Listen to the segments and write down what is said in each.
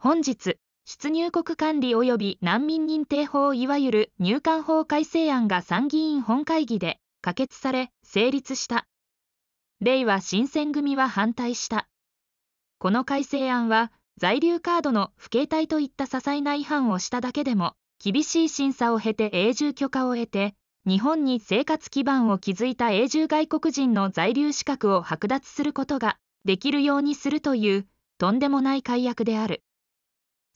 本日、出入国管理及び難民認定法いわゆる入管法改正案が参議院本会議で可決され、成立した。令和新選組は反対した。この改正案は、在留カードの不携帯といった些細な違反をしただけでも、厳しい審査を経て永住許可を得て、日本に生活基盤を築いた永住外国人の在留資格を剥奪することができるようにするという、とんでもない改約である。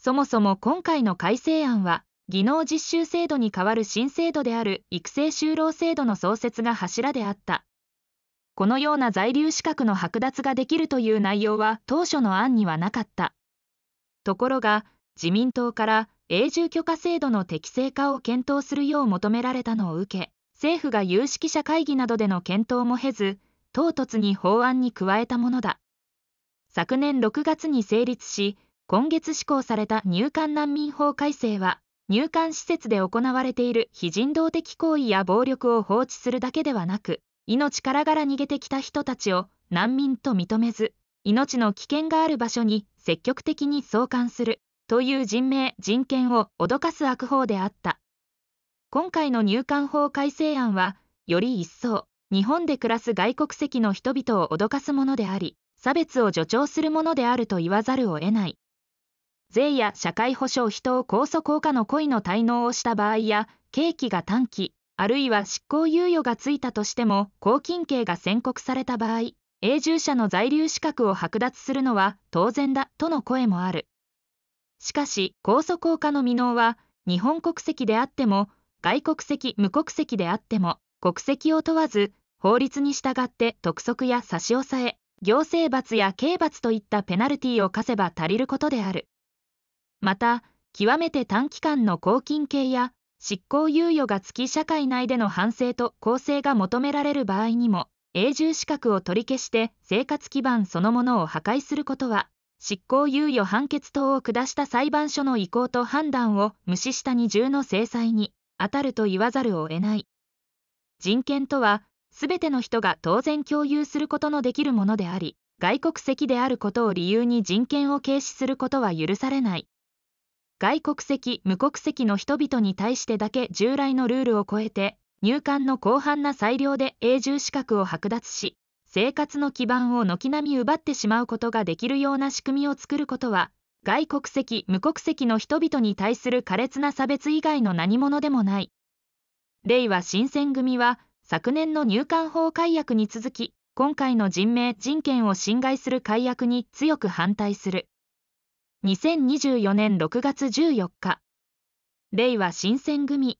そもそも今回の改正案は、技能実習制度に代わる新制度である育成就労制度の創設が柱であった。このような在留資格の剥奪ができるという内容は当初の案にはなかった。ところが、自民党から永住許可制度の適正化を検討するよう求められたのを受け、政府が有識者会議などでの検討も経ず、唐突に法案に加えたものだ。昨年6月に成立し、今月施行された入管難民法改正は入管施設で行われている非人道的行為や暴力を放置するだけではなく命からがら逃げてきた人たちを難民と認めず命の危険がある場所に積極的に送還するという人命人権を脅かす悪法であった今回の入管法改正案はより一層日本で暮らす外国籍の人々を脅かすものであり差別を助長するものであると言わざるを得ない税や社会保障費等高訴効果の故意の滞納をした場合や、刑期が短期、あるいは執行猶予がついたとしても、拘禁刑が宣告された場合、永住者の在留資格を剥奪するのは当然だとの声もある。しかし、高訴効果の未納は、日本国籍であっても、外国籍・無国籍であっても、国籍を問わず、法律に従って督促や差し押さえ、行政罰や刑罰といったペナルティを課せば足りることである。また、極めて短期間の拘禁刑や執行猶予が付き社会内での反省と更生が求められる場合にも、永住資格を取り消して生活基盤そのものを破壊することは、執行猶予判決等を下した裁判所の意向と判断を無視した二重の制裁に当たると言わざるを得ない。人権とは、すべての人が当然共有することのできるものであり、外国籍であることを理由に人権を軽視することは許されない。外国籍無国籍の人々に対してだけ従来のルールを超えて入管の広範な裁量で永住資格を剥奪し生活の基盤を軒並み奪ってしまうことができるような仕組みを作ることは外国籍無国籍の人々に対する苛烈な差別以外の何者でもないいは新選組は昨年の入管法改悪に続き今回の人命人権を侵害する改悪に強く反対する2024年6月14日令和新選組